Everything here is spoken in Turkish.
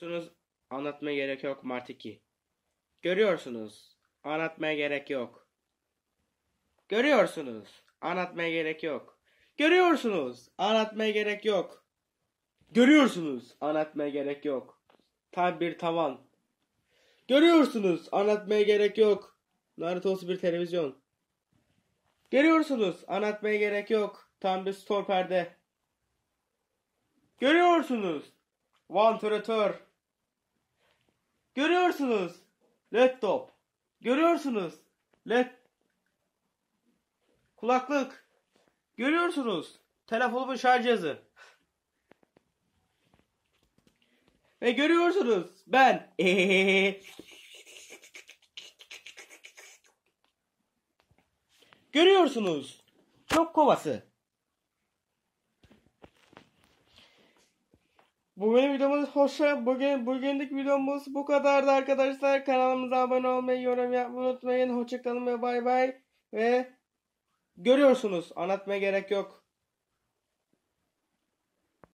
Görüyorsunuz anlatmaya gerek yok Mart 2. Görüyorsunuz anlatmaya gerek yok. Görüyorsunuz anlatmaya gerek yok. Görüyorsunuz anlatmaya gerek yok. Görüyorsunuz anlatmaya gerek yok. Tam bir tavan. Görüyorsunuz anlatmaya gerek yok. Naruto'su bir televizyon. Görüyorsunuz anlatmaya gerek yok. Tam bir stor perde. Görüyorsunuz. One Vantilatör. Görüyorsunuz. Laptop. Görüyorsunuz. Lap Kulaklık. Görüyorsunuz. Telefonumun şarj cihazı. Ve görüyorsunuz ben. görüyorsunuz. Çok kovası. Bugün videomuz hoş bugün bugünlük videomuz bu kadardı arkadaşlar. Kanalımıza abone olmayı, yorum yapmayı unutmayın. Hoşçakalın ve bay bay ve görüyorsunuz anlatmaya gerek yok.